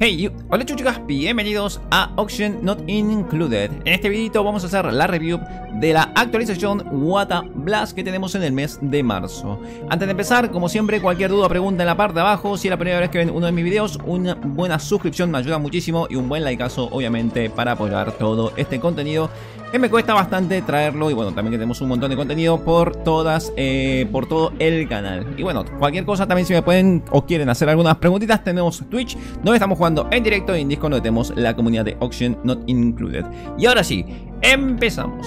Hey, hola chicos! bienvenidos a Auction Not Included. En este video vamos a hacer la review de la actualización Wata Blast que tenemos en el mes de marzo. Antes de empezar, como siempre, cualquier duda o pregunta en la parte de abajo. Si es la primera vez que ven uno de mis videos, una buena suscripción me ayuda muchísimo y un buen likeazo, obviamente, para apoyar todo este contenido que eh, me cuesta bastante traerlo y bueno, también que tenemos un montón de contenido por todas, eh, por todo el canal. Y bueno, cualquier cosa también si me pueden o quieren hacer algunas preguntitas, tenemos Twitch, donde estamos jugando en directo y en Discord donde tenemos la comunidad de Auction Not Included. Y ahora sí, empezamos.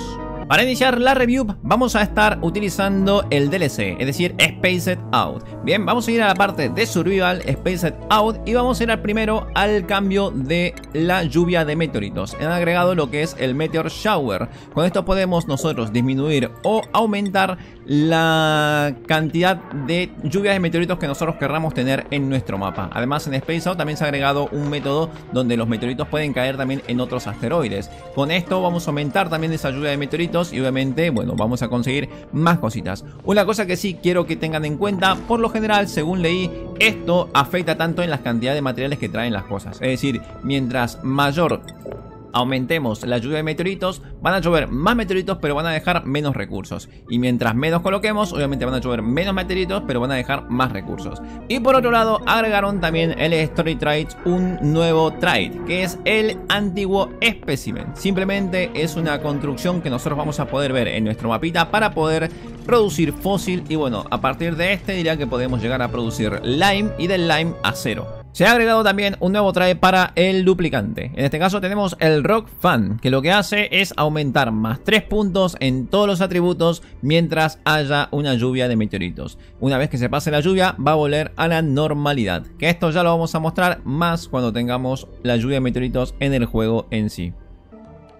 Para iniciar la review vamos a estar utilizando el DLC, es decir, Spaced Out. Bien, vamos a ir a la parte de Survival, set Out, y vamos a ir al primero al cambio de la lluvia de meteoritos. Han agregado lo que es el Meteor Shower. Con esto podemos nosotros disminuir o aumentar la cantidad de lluvias de meteoritos que nosotros querramos tener en nuestro mapa. Además en Space Out también se ha agregado un método donde los meteoritos pueden caer también en otros asteroides. Con esto vamos a aumentar también esa lluvia de meteoritos y obviamente, bueno, vamos a conseguir más cositas. Una cosa que sí quiero que tengan en cuenta, por lo general, según leí, esto afecta tanto en las cantidades de materiales que traen las cosas. Es decir, mientras mayor aumentemos la lluvia de meteoritos, van a llover más meteoritos, pero van a dejar menos recursos. Y mientras menos coloquemos, obviamente van a llover menos meteoritos, pero van a dejar más recursos. Y por otro lado, agregaron también el Story Traits un nuevo trait, que es el antiguo espécimen. Simplemente es una construcción que nosotros vamos a poder ver en nuestro mapita para poder producir fósil. Y bueno, a partir de este diría que podemos llegar a producir lime y del lime acero se ha agregado también un nuevo trade para el duplicante. En este caso tenemos el Rock Fan, que lo que hace es aumentar más 3 puntos en todos los atributos mientras haya una lluvia de meteoritos. Una vez que se pase la lluvia va a volver a la normalidad, que esto ya lo vamos a mostrar más cuando tengamos la lluvia de meteoritos en el juego en sí.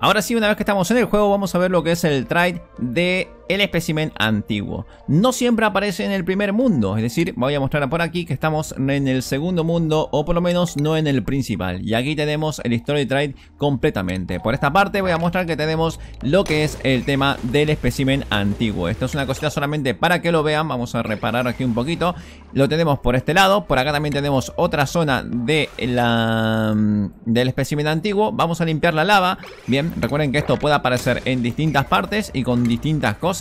Ahora sí, una vez que estamos en el juego vamos a ver lo que es el trade de el espécimen antiguo. No siempre aparece en el primer mundo, es decir, voy a mostrar por aquí que estamos en el segundo mundo o por lo menos no en el principal. Y aquí tenemos el Story Trade completamente. Por esta parte voy a mostrar que tenemos lo que es el tema del espécimen antiguo. Esto es una cosita solamente para que lo vean, vamos a reparar aquí un poquito. Lo tenemos por este lado, por acá también tenemos otra zona de la, mm, del espécimen antiguo. Vamos a limpiar la lava, bien, recuerden que esto puede aparecer en distintas partes y con distintas cosas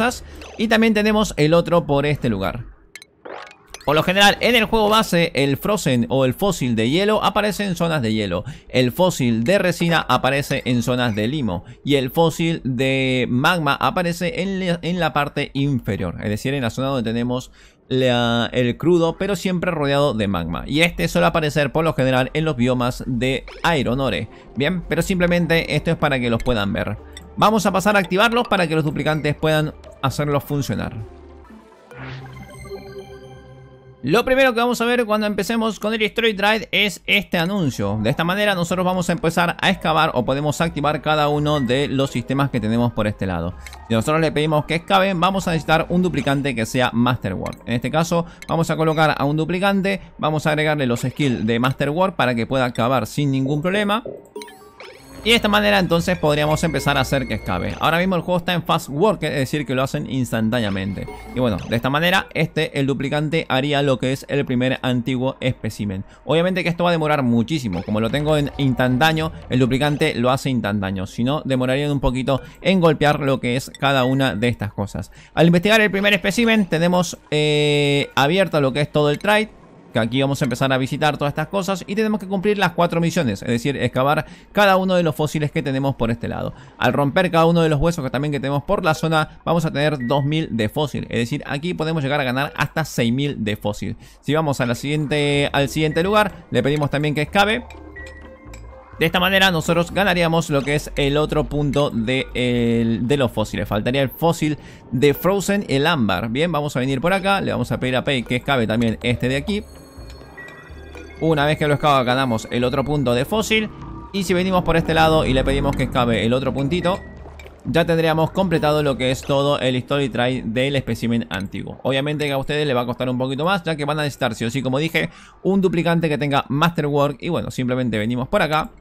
y también tenemos el otro por este lugar. Por lo general, en el juego base, el Frozen o el fósil de hielo aparece en zonas de hielo. El fósil de resina aparece en zonas de limo. Y el fósil de magma aparece en, la, parte inferior. Es decir, en la zona donde tenemos el crudo, pero siempre rodeado de magma. Y este suele aparecer por lo general en los biomas de Aeronore. Bien, pero simplemente esto es para que los puedan ver. Vamos a pasar a activarlos para que los duplicantes puedan hacerlo funcionar. Lo primero que vamos a ver cuando empecemos con el Destroy Drive es este anuncio. De esta manera nosotros vamos a empezar a excavar o podemos activar cada uno de los sistemas que tenemos por este lado. Si nosotros le pedimos que excave vamos a necesitar un duplicante que sea Masterwork. En este caso vamos a colocar a un duplicante, vamos a agregarle los skills de Masterwork para que pueda excavar sin ningún problema. Y de esta manera entonces podríamos empezar a hacer que escape. Ahora mismo el juego está en fast work, es decir que lo hacen instantáneamente. Y bueno, de esta manera este, el duplicante, haría lo que es el primer antiguo espécimen. Obviamente que esto va a demorar muchísimo. Como lo tengo en instantáneo, el duplicante lo hace instantáneo. Si no, demoraría un poquito en golpear lo que es cada una de estas cosas. Al investigar el primer espécimen tenemos eh, abierto lo que es todo el trade que aquí vamos a empezar a visitar todas estas cosas y tenemos que cumplir las cuatro misiones, es decir, excavar cada uno de los fósiles que tenemos por este lado. Al romper cada uno de los huesos que también que tenemos por la zona, vamos a tener 2000 de fósil, es decir, aquí podemos llegar a ganar hasta 6000 de fósil. Si vamos siguiente, al siguiente lugar, le pedimos también que excave de esta manera nosotros ganaríamos lo que es el otro punto de, los fósiles. Faltaría el fósil de Frozen, el ámbar. Bien, vamos a venir por acá. Le vamos a pedir a Pei que escabe también este de aquí. Una vez que lo excava ganamos el otro punto de fósil. Y si venimos por este lado y le pedimos que escabe el otro puntito, ya tendríamos completado lo que es todo el Story del espécimen antiguo. Obviamente que a ustedes les va a costar un poquito más, ya que van a necesitar, sí o sí, como dije, un duplicante que tenga Masterwork. Y bueno, simplemente venimos por acá,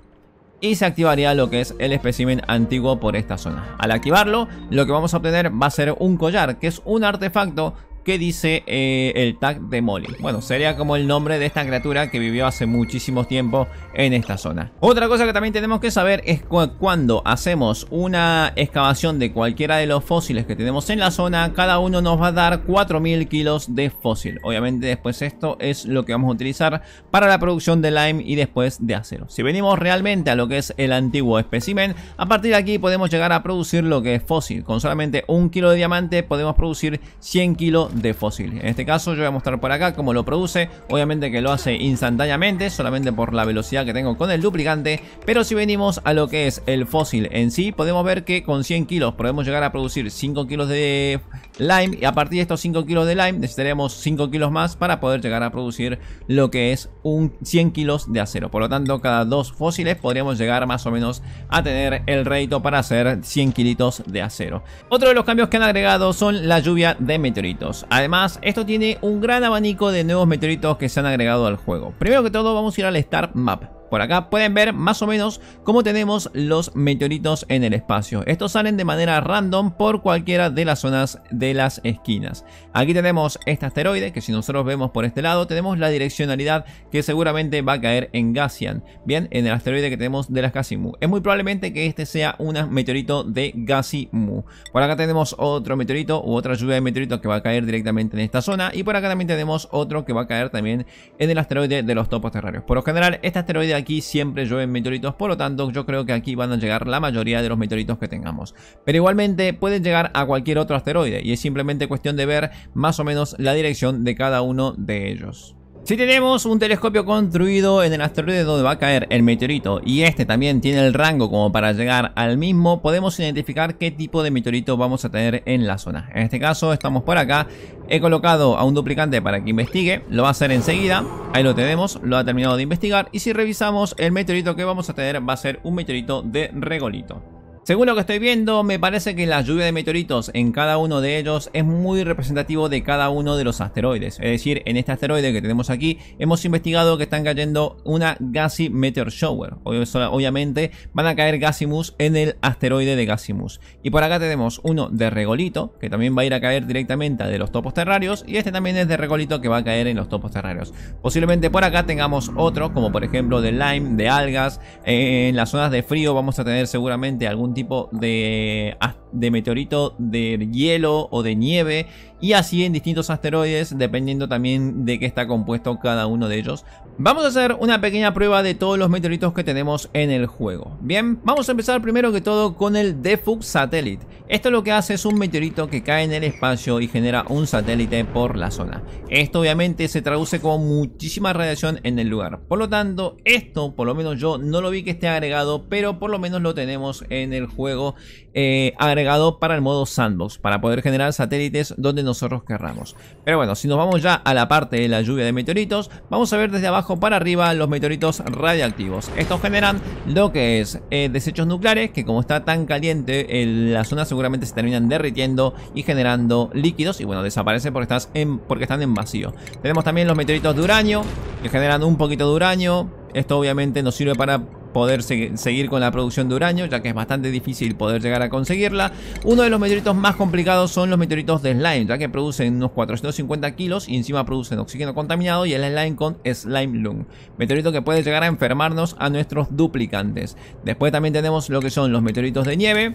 y se activaría lo que es el espécimen antiguo por esta zona. Al activarlo, lo que vamos a obtener va a ser un collar, que es un artefacto que dice eh, el tag de Molly. Bueno, sería como el nombre de esta criatura que vivió hace muchísimo tiempo en esta zona. Otra cosa que también tenemos que saber es cuando hacemos una excavación de cualquiera de los fósiles que tenemos en la zona, cada uno nos va a dar 4000 kilos de fósil. Obviamente después esto es lo que vamos a utilizar para la producción de lime y después de acero. Si venimos realmente a lo que es el antiguo espécimen, a partir de aquí podemos llegar a producir lo que es fósil. Con solamente un kilo de diamante podemos producir 100 kilos de fósil. En este caso yo voy a mostrar por acá cómo lo produce. Obviamente que lo hace instantáneamente, solamente por la velocidad que tengo con el duplicante. Pero si venimos a lo que es el fósil en sí, podemos ver que con 100 kilos podemos llegar a producir 5 kilos de lime. Y a partir de estos 5 kilos de lime necesitaremos 5 kilos más para poder llegar a producir lo que es un 100 kilos de acero. Por lo tanto, cada dos fósiles podríamos llegar más o menos a tener el rédito para hacer 100 kilitos de acero. Otro de los cambios que han agregado son la lluvia de meteoritos. Además, esto tiene un gran abanico de nuevos meteoritos que se han agregado al juego. Primero que todo, vamos a ir al Star Map. Por acá pueden ver más o menos cómo tenemos los meteoritos en el espacio. Estos salen de manera random por cualquiera de las zonas de las esquinas. Aquí tenemos este asteroide que si nosotros vemos por este lado tenemos la direccionalidad que seguramente va a caer en Gassian. Bien, en el asteroide que tenemos de las Gassimu. Es muy probablemente que este sea un meteorito de Gassimu. Por acá tenemos otro meteorito u otra lluvia de meteoritos que va a caer directamente en esta zona. Y por acá también tenemos otro que va a caer también en el asteroide de los topos terrarios. Por lo general este asteroide aquí siempre llueven meteoritos, por lo tanto yo creo que aquí van a llegar la mayoría de los meteoritos que tengamos. Pero igualmente pueden llegar a cualquier otro asteroide y es simplemente cuestión de ver más o menos la dirección de cada uno de ellos. Si tenemos un telescopio construido en el asteroide donde va a caer el meteorito y este también tiene el rango como para llegar al mismo, podemos identificar qué tipo de meteorito vamos a tener en la zona. En este caso estamos por acá, he colocado a un duplicante para que investigue, lo va a hacer enseguida, ahí lo tenemos, lo ha terminado de investigar y si revisamos el meteorito que vamos a tener va a ser un meteorito de regolito. Según lo que estoy viendo, me parece que la lluvia de meteoritos en cada uno de ellos es muy representativo de cada uno de los asteroides. Es decir, en este asteroide que tenemos aquí, hemos investigado que están cayendo una Gassy Meteor Shower. Obviamente van a caer Gassimus en el asteroide de Gassimus. Y por acá tenemos uno de Regolito, que también va a ir a caer directamente de los topos terrarios. Y este también es de Regolito que va a caer en los topos terrarios. Posiblemente por acá tengamos otro, como por ejemplo de Lime, de algas. en las zonas de frío vamos a tener seguramente algún un tipo de, ah, de meteorito de hielo o de nieve y así en distintos asteroides dependiendo también de qué está compuesto cada uno de ellos. Vamos a hacer una pequeña prueba de todos los meteoritos que tenemos en el juego. Bien, vamos a empezar primero que todo con el Defug Satellite. Esto lo que hace es un meteorito que cae en el espacio y genera un satélite por la zona. Esto obviamente se traduce como muchísima radiación en el lugar. Por lo tanto, esto por lo menos yo no lo vi que esté agregado, pero por lo menos lo tenemos en el juego eh, agregado para el modo sandbox, para poder generar satélites donde nos nosotros querramos. Pero bueno, si nos vamos ya a la parte de la lluvia de meteoritos, vamos a ver desde abajo para arriba los meteoritos radiactivos. Estos generan lo que es eh, desechos nucleares, que como está tan caliente, en la zona seguramente se terminan derritiendo y generando líquidos. Y bueno, desaparece porque, estás en, porque están en vacío. Tenemos también los meteoritos de uranio, que generan un poquito de uranio. Esto obviamente nos sirve para poder seguir con la producción de uranio, ya que es bastante difícil poder llegar a conseguirla. Uno de los meteoritos más complicados son los meteoritos de slime, ya que producen unos 450 kilos y encima producen oxígeno contaminado y el slime con slime lung Meteorito que puede llegar a enfermarnos a nuestros duplicantes. Después también tenemos lo que son los meteoritos de nieve.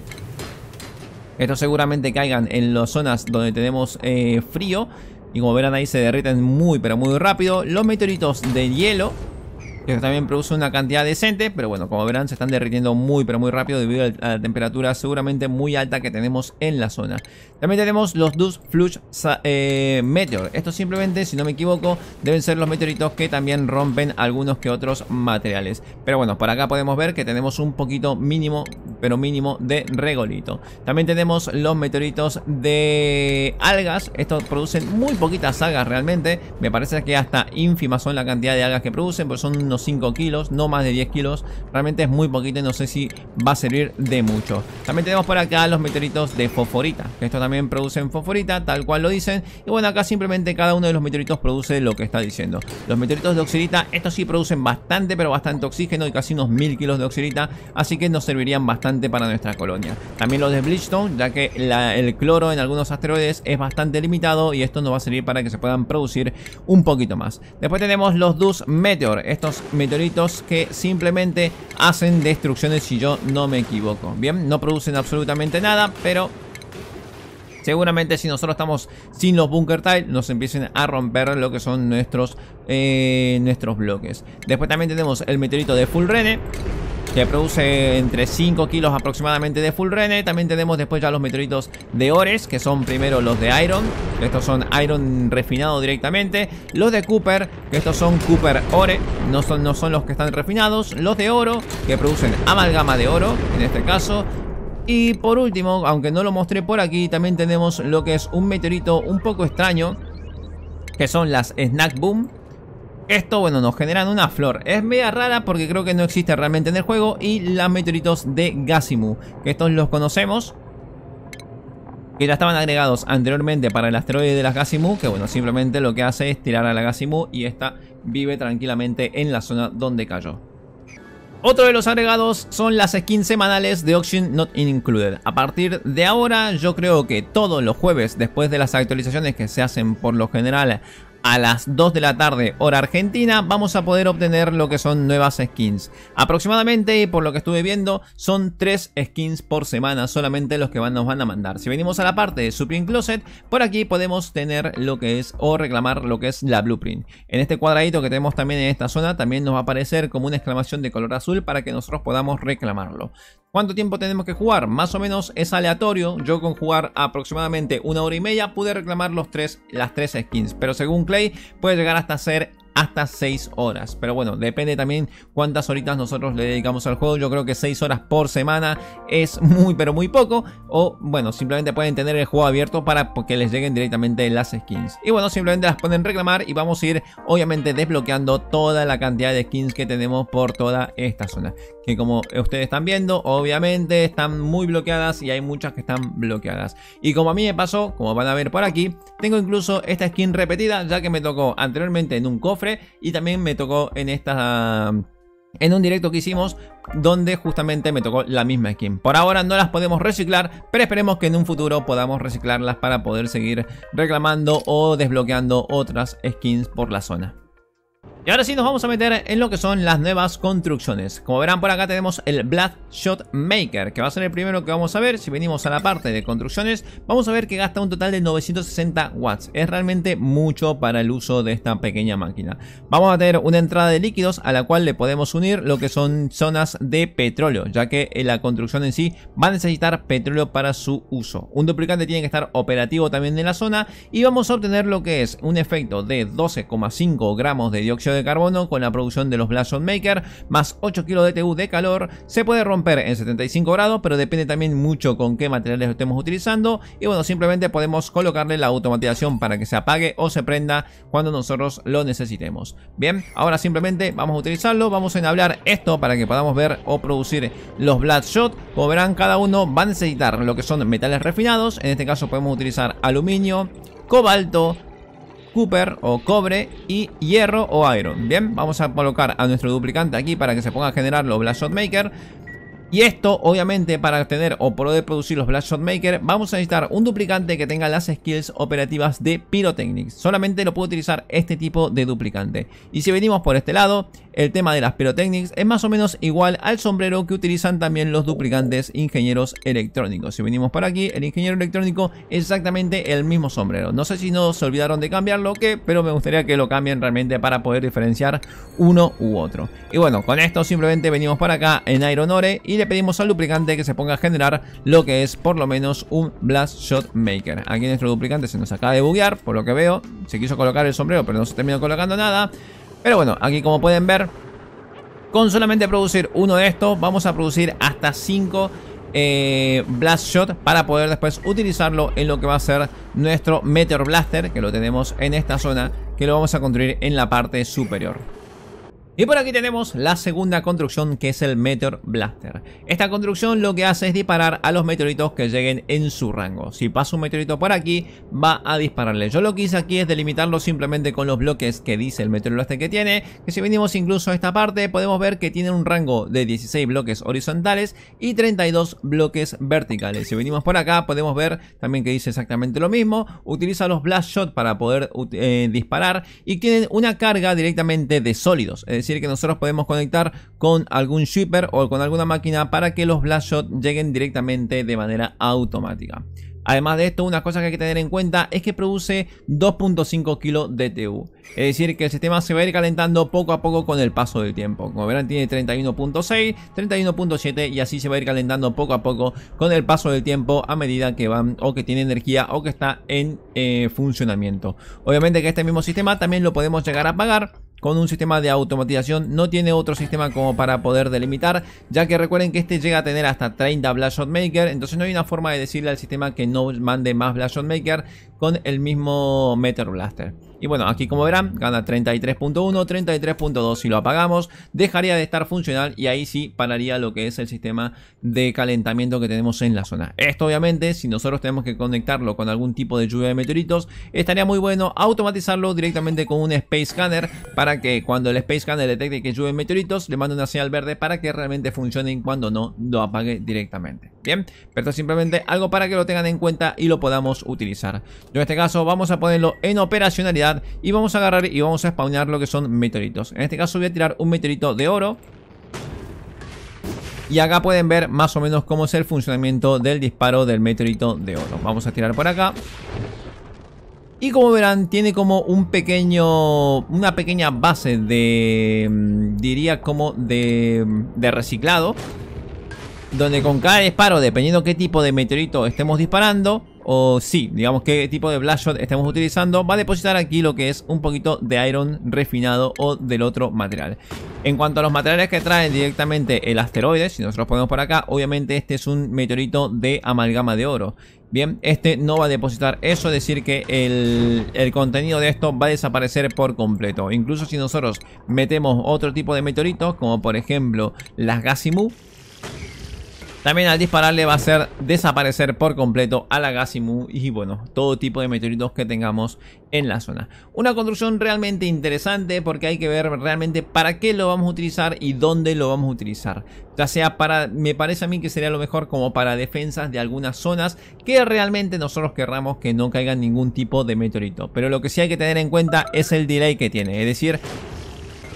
Estos seguramente caigan en las zonas donde tenemos eh, frío. Y como verán ahí se derriten muy pero muy rápido. Los meteoritos de hielo que también produce una cantidad decente, pero bueno, como verán se están derritiendo muy pero muy rápido debido a la temperatura seguramente muy alta que tenemos en la zona. También tenemos los Dust Flush eh, Meteor, esto simplemente, si no me equivoco, deben ser los meteoritos que también rompen algunos que otros materiales. Pero bueno, por acá podemos ver que tenemos un poquito mínimo pero mínimo de regolito. También tenemos los meteoritos de algas. Estos producen muy poquitas algas realmente. Me parece que hasta ínfima son la cantidad de algas que producen, pues son unos 5 kilos, no más de 10 kilos. Realmente es muy poquito y no sé si va a servir de mucho. También tenemos por acá los meteoritos de fosforita, que estos también producen fosforita, tal cual lo dicen. Y bueno, acá simplemente cada uno de los meteoritos produce lo que está diciendo. Los meteoritos de oxirita, estos sí producen bastante, pero bastante oxígeno y casi unos 1000 kilos de oxirita, así que nos servirían bastante para nuestra colonia. También los de Bleachstone, ya que el cloro en algunos asteroides es bastante limitado y esto nos va a servir para que se puedan producir un poquito más. Después tenemos los dust Meteor, estos meteoritos que simplemente hacen destrucciones si yo no me equivoco. Bien, no producen absolutamente nada, pero Seguramente si nosotros estamos sin los bunker tile nos empiecen a romper lo que son nuestros, eh, nuestros bloques. Después también tenemos el meteorito de Full Rene que produce entre 5 kilos aproximadamente de full rene. También tenemos después ya los meteoritos de ores, que son primero los de iron, estos son iron refinado directamente. Los de Cooper, que estos son Cooper ore, no son, no son los que están refinados. Los de oro, que producen amalgama de oro, en este caso. Y por último, aunque no lo mostré por aquí, también tenemos lo que es un meteorito un poco extraño, que son las Snack Boom, esto, bueno, nos generan una flor. Es media rara porque creo que no existe realmente en el juego. Y las meteoritos de Gassimu, que estos los conocemos. Que ya estaban agregados anteriormente para el asteroide de las Gassimu. Que bueno, simplemente lo que hace es tirar a la Gassimu y esta vive tranquilamente en la zona donde cayó. Otro de los agregados son las skins semanales de Auction Not Included. A partir de ahora yo creo que todos los jueves después de las actualizaciones que se hacen por lo general a las 2 de la tarde hora argentina vamos a poder obtener lo que son nuevas skins. Aproximadamente, y por lo que estuve viendo, son 3 skins por semana solamente los que van, nos van a mandar. Si venimos a la parte de Supreme Closet, por aquí podemos tener lo que es o reclamar lo que es la Blueprint. En este cuadradito que tenemos también en esta zona, también nos va a aparecer como una exclamación de color azul para que nosotros podamos reclamarlo. ¿Cuánto tiempo tenemos que jugar? Más o menos es aleatorio. Yo con jugar aproximadamente una hora y media pude reclamar los tres, las tres skins. Pero según Clay puede llegar hasta ser hasta 6 horas. Pero bueno, depende también cuántas horitas nosotros le dedicamos al juego. Yo creo que 6 horas por semana es muy, pero muy poco. O bueno, simplemente pueden tener el juego abierto para que les lleguen directamente las skins. Y bueno, simplemente las pueden reclamar y vamos a ir obviamente desbloqueando toda la cantidad de skins que tenemos por toda esta zona. Que como ustedes están viendo, obviamente están muy bloqueadas y hay muchas que están bloqueadas. Y como a mí me pasó, como van a ver por aquí, tengo incluso esta skin repetida ya que me tocó anteriormente en un cofre y también me tocó en esta... En un directo que hicimos donde justamente me tocó la misma skin. Por ahora no las podemos reciclar, pero esperemos que en un futuro podamos reciclarlas para poder seguir reclamando o desbloqueando otras skins por la zona. Y ahora sí nos vamos a meter en lo que son las nuevas construcciones. Como verán por acá tenemos el Bloodshot Maker, que va a ser el primero que vamos a ver. Si venimos a la parte de construcciones, vamos a ver que gasta un total de 960 watts. Es realmente mucho para el uso de esta pequeña máquina. Vamos a tener una entrada de líquidos a la cual le podemos unir lo que son zonas de petróleo, ya que eh, la construcción en sí va a necesitar petróleo para su uso. Un duplicante tiene que estar operativo también en la zona y vamos a obtener lo que es un efecto de 12,5 gramos de dióxido de carbono con la producción de los Blason Maker, más 8 kilos de TU de calor, se puede romper en 75 grados, pero depende también mucho con qué materiales estemos utilizando, y bueno, simplemente podemos colocarle la automatización para que se apague o se prenda cuando nosotros lo necesitemos. Bien, ahora simplemente vamos a utilizarlo, vamos a enablar esto para que podamos ver o producir los Blast Shot, como verán cada uno va a necesitar lo que son metales refinados, en este caso podemos utilizar aluminio, cobalto, Cooper o cobre y hierro o iron. Bien, vamos a colocar a nuestro duplicante aquí para que se ponga a generar los Blast maker. Y esto, obviamente, para tener o poder producir los Blash Shot Maker, vamos a necesitar un duplicante que tenga las skills operativas de Pyrotechnics. Solamente lo puedo utilizar este tipo de duplicante. Y si venimos por este lado, el tema de las Pyrotechnics es más o menos igual al sombrero que utilizan también los duplicantes ingenieros electrónicos. Si venimos por aquí, el ingeniero electrónico es exactamente el mismo sombrero. No sé si no se olvidaron de cambiarlo que pero me gustaría que lo cambien realmente para poder diferenciar uno u otro. Y bueno, con esto simplemente venimos para acá en Iron Ore y le pedimos al duplicante que se ponga a generar lo que es por lo menos un Blast Shot Maker. Aquí nuestro duplicante se nos acaba de buguear, por lo que veo. Se quiso colocar el sombrero, pero no se terminó colocando nada. Pero bueno, aquí como pueden ver, con solamente producir uno de estos, vamos a producir hasta 5 eh, Blast Shot para poder después utilizarlo en lo que va a ser nuestro Meteor Blaster, que lo tenemos en esta zona, que lo vamos a construir en la parte superior. Y por aquí tenemos la segunda construcción que es el Meteor Blaster. Esta construcción lo que hace es disparar a los meteoritos que lleguen en su rango. Si pasa un meteorito por aquí, va a dispararle. Yo lo que hice aquí es delimitarlo simplemente con los bloques que dice el Meteor Blaster que tiene. Que si venimos incluso a esta parte, podemos ver que tiene un rango de 16 bloques horizontales y 32 bloques verticales. Si venimos por acá, podemos ver también que dice exactamente lo mismo. Utiliza los Blast Shot para poder eh, disparar y tienen una carga directamente de sólidos. Es decir que nosotros podemos conectar con algún shipper o con alguna máquina para que los blast shot lleguen directamente de manera automática. Además de esto, una cosa que hay que tener en cuenta es que produce 2.5 kilos de TU. Es decir, que el sistema se va a ir calentando poco a poco con el paso del tiempo. Como verán, tiene 31.6, 31.7 y así se va a ir calentando poco a poco con el paso del tiempo a medida que van o que tiene energía o que está en eh, funcionamiento. Obviamente que este mismo sistema también lo podemos llegar a apagar con un sistema de automatización. No tiene otro sistema como para poder delimitar, ya que recuerden que este llega a tener hasta 30 Blast Maker, entonces no hay una forma de decirle al sistema que no mande más Blast Maker, con el mismo Meteor Blaster. Y bueno, aquí como verán, gana 33.1, 33.2 si lo apagamos, dejaría de estar funcional y ahí sí pararía lo que es el sistema de calentamiento que tenemos en la zona. Esto obviamente, si nosotros tenemos que conectarlo con algún tipo de lluvia de meteoritos, estaría muy bueno automatizarlo directamente con un Space Scanner para que cuando el Space Scanner detecte que llueve meteoritos, le mande una señal verde para que realmente funcionen cuando no lo apague directamente. Bien, pero simplemente algo para que lo tengan en cuenta y lo podamos utilizar. en este caso vamos a ponerlo en operacionalidad y vamos a agarrar y vamos a spawnar lo que son meteoritos. En este caso voy a tirar un meteorito de oro. Y acá pueden ver más o menos cómo es el funcionamiento del disparo del meteorito de oro. Vamos a tirar por acá. Y como verán, tiene como un pequeño. Una pequeña base de. Mm, diría como de. De reciclado donde con cada disparo, dependiendo qué tipo de meteorito estemos disparando, o sí, digamos qué tipo de blast shot estamos utilizando, va a depositar aquí lo que es un poquito de iron refinado o del otro material. En cuanto a los materiales que traen directamente el asteroide, si nosotros ponemos por acá, obviamente este es un meteorito de amalgama de oro. Bien, este no va a depositar eso, es decir que el, contenido de esto va a desaparecer por completo. Incluso si nosotros metemos otro tipo de meteoritos, como por ejemplo las gasimú también al dispararle va a hacer desaparecer por completo a la Gassimu y bueno, todo tipo de meteoritos que tengamos en la zona. Una construcción realmente interesante porque hay que ver realmente para qué lo vamos a utilizar y dónde lo vamos a utilizar. Ya sea para, me parece a mí que sería lo mejor como para defensas de algunas zonas que realmente nosotros querramos que no caiga ningún tipo de meteorito. Pero lo que sí hay que tener en cuenta es el delay que tiene, es decir,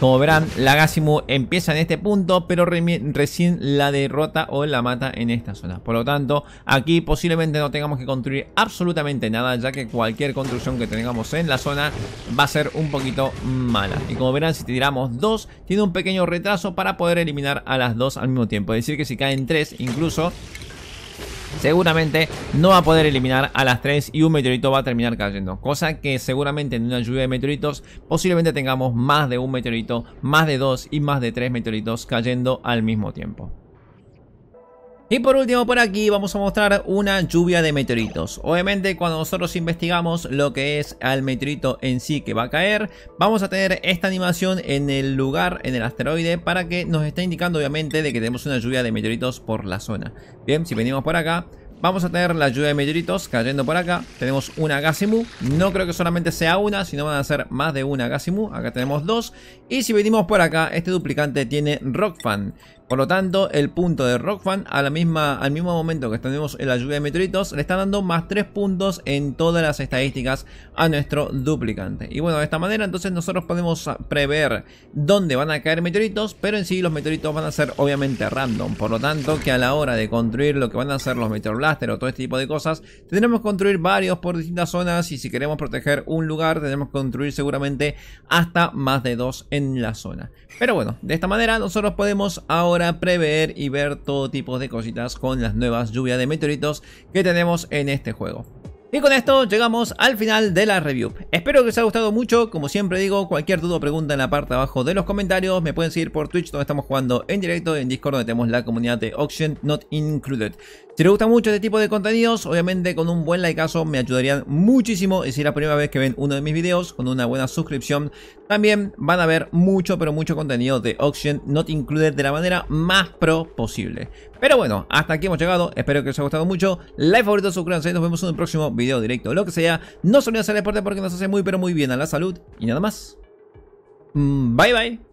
como verán, Lagasimu empieza en este punto, pero recién la derrota o la mata en esta zona. Por lo tanto, aquí posiblemente no tengamos que construir absolutamente nada, ya que cualquier construcción que tengamos en la zona va a ser un poquito mala. Y como verán, si tiramos dos, tiene un pequeño retraso para poder eliminar a las dos al mismo tiempo. Es decir, que si caen tres, incluso seguramente no va a poder eliminar a las 3 y un meteorito va a terminar cayendo. Cosa que seguramente en una lluvia de meteoritos posiblemente tengamos más de un meteorito, más de dos y más de tres meteoritos cayendo al mismo tiempo. Y por último por aquí vamos a mostrar una lluvia de meteoritos. Obviamente cuando nosotros investigamos lo que es al meteorito en sí que va a caer, vamos a tener esta animación en el lugar, en el asteroide, para que nos esté indicando obviamente de que tenemos una lluvia de meteoritos por la zona. Bien, si venimos por acá, Vamos a tener la lluvia de meteoritos cayendo por acá. Tenemos una Gazimu. No creo que solamente sea una, sino van a ser más de una Gazimu. Acá tenemos dos. Y si venimos por acá, este duplicante tiene Rockfan, Por lo tanto, el punto de Rockfan a la misma, al mismo momento que tenemos la lluvia de meteoritos, le está dando más 3 puntos en todas las estadísticas a nuestro duplicante. Y bueno, de esta manera entonces nosotros podemos prever dónde van a caer meteoritos, pero en sí los meteoritos van a ser obviamente random. Por lo tanto, que a la hora de construir lo que van a ser los meteorblasters o todo este tipo de cosas, tendremos que construir varios por distintas zonas y si queremos proteger un lugar, tendremos que construir seguramente hasta más de 2 en la zona. Pero bueno, de esta manera nosotros podemos ahora prever y ver todo tipo de cositas con las nuevas lluvias de meteoritos que tenemos en este juego. Y con esto llegamos al final de la review. Espero que os haya gustado mucho, como siempre digo, cualquier duda o pregunta en la parte de abajo de los comentarios, me pueden seguir por Twitch donde estamos jugando en directo, en Discord donde tenemos la comunidad de Auction Not Included. Si les gusta mucho este tipo de contenidos, obviamente con un buen likeazo me ayudarían muchísimo y si es la primera vez que ven uno de mis videos, con una buena suscripción, también van a ver mucho pero mucho contenido de Auction Not Included de la manera más pro posible. Pero bueno, hasta aquí hemos llegado. Espero que os haya gustado mucho. Like favorito, suscríbanse. Nos vemos en un próximo video directo. Lo que sea. No se olviden hacer deporte porque nos hace muy pero muy bien a la salud. Y nada más. Mm, bye bye.